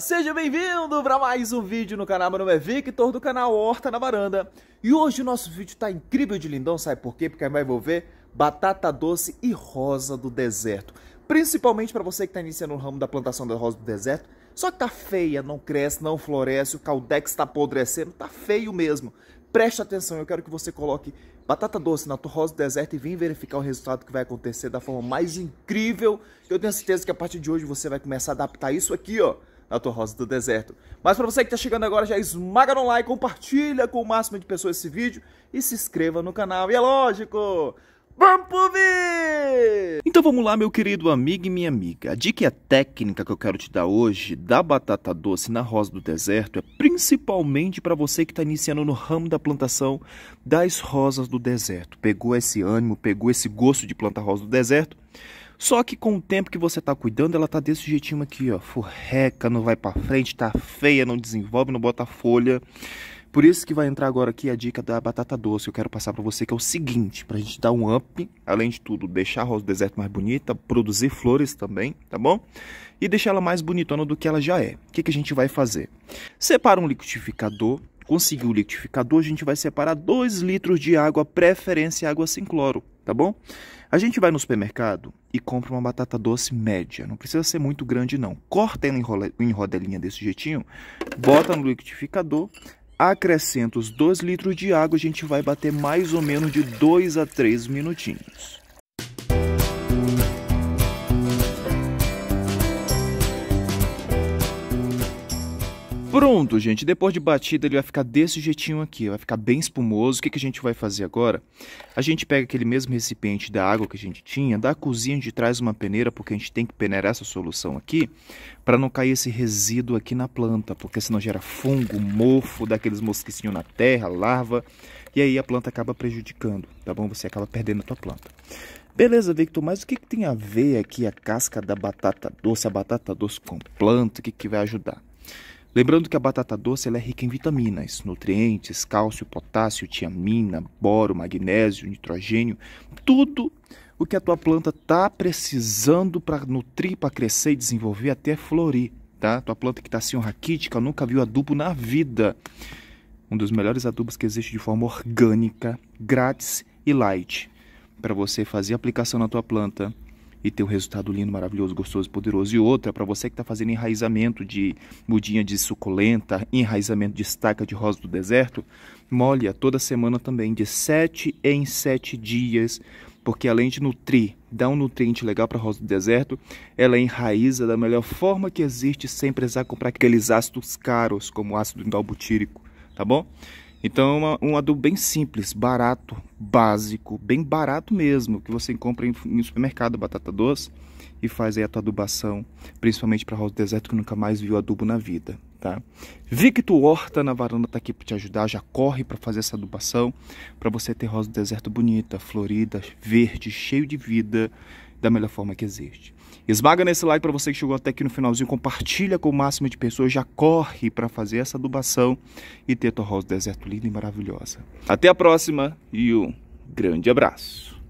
Seja bem-vindo para mais um vídeo no canal. Meu nome é Victor, do canal Horta na Varanda. E hoje o nosso vídeo tá incrível de lindão, sabe por quê? Porque vai envolver batata doce e rosa do deserto. Principalmente para você que está iniciando o ramo da plantação da rosa do deserto. Só que tá feia, não cresce, não floresce, o caldex está apodrecendo, tá feio mesmo. Preste atenção, eu quero que você coloque batata doce na tua rosa do deserto e vem verificar o resultado que vai acontecer da forma mais incrível. Eu tenho certeza que a partir de hoje você vai começar a adaptar isso aqui, ó, a tua rosa do deserto. Mas para você que está chegando agora, já esmaga no like, compartilha com o máximo de pessoas esse vídeo e se inscreva no canal. E é lógico, vamos pro vídeo! Então vamos lá, meu querido amigo e minha amiga. A dica e a técnica que eu quero te dar hoje da batata doce na rosa do deserto é principalmente para você que está iniciando no ramo da plantação das rosas do deserto. Pegou esse ânimo, pegou esse gosto de plantar rosa do deserto? Só que com o tempo que você tá cuidando, ela tá desse jeitinho aqui, ó, furreca, não vai para frente, tá feia, não desenvolve, não bota folha. Por isso que vai entrar agora aqui a dica da batata doce. Eu quero passar para você que é o seguinte, pra gente dar um up, além de tudo, deixar a rosa do deserto mais bonita, produzir flores também, tá bom? E deixar ela mais bonitona do que ela já é. O que, que a gente vai fazer? Separa um liquidificador, Conseguiu o liquidificador, a gente vai separar 2 litros de água, preferência água sem cloro tá bom? A gente vai no supermercado e compra uma batata doce média, não precisa ser muito grande não. Corta ela em rodelinha desse jeitinho, bota no liquidificador, acrescenta os 2 litros de água, a gente vai bater mais ou menos de 2 a 3 minutinhos. Pronto, gente. Depois de batida, ele vai ficar desse jeitinho aqui. Vai ficar bem espumoso. O que, que a gente vai fazer agora? A gente pega aquele mesmo recipiente da água que a gente tinha, da cozinha de trás uma peneira, porque a gente tem que peneirar essa solução aqui, para não cair esse resíduo aqui na planta, porque senão gera fungo, mofo, daqueles mosquicinhos na terra, larva, e aí a planta acaba prejudicando, tá bom? Você acaba perdendo a tua planta. Beleza, Victor, mas o que, que tem a ver aqui a casca da batata doce, a batata doce com planta, o que, que vai ajudar? Lembrando que a batata doce é rica em vitaminas, nutrientes, cálcio, potássio, tiamina, boro, magnésio, nitrogênio, tudo o que a tua planta está precisando para nutrir, para crescer e desenvolver até florir. Tá? Tua planta que está assim raquítica nunca viu adubo na vida. Um dos melhores adubos que existe de forma orgânica, grátis e light para você fazer aplicação na tua planta, e ter um resultado lindo, maravilhoso, gostoso, poderoso. E outra, para você que está fazendo enraizamento de mudinha de suculenta, enraizamento de estaca de rosa do deserto, molha toda semana também, de 7 em 7 dias, porque além de nutrir, dá um nutriente legal para a rosa do deserto, ela enraiza da melhor forma que existe, sem precisar comprar aqueles ácidos caros, como o ácido indobutírico, tá bom? Então, é uma, um adubo bem simples, barato, básico, bem barato mesmo, que você compra em, em supermercado batata doce e faz aí a tua adubação, principalmente para rosa do deserto que nunca mais viu adubo na vida, tá? Victor Horta na varanda tá aqui para te ajudar, já corre para fazer essa adubação, para você ter rosa do deserto bonita, florida, verde, cheio de vida, da melhor forma que existe. Esmaga nesse like para você que chegou até aqui no finalzinho, compartilha com o máximo de pessoas, já corre para fazer essa adubação e ter tua rosa deserto linda e maravilhosa. Até a próxima e um grande abraço.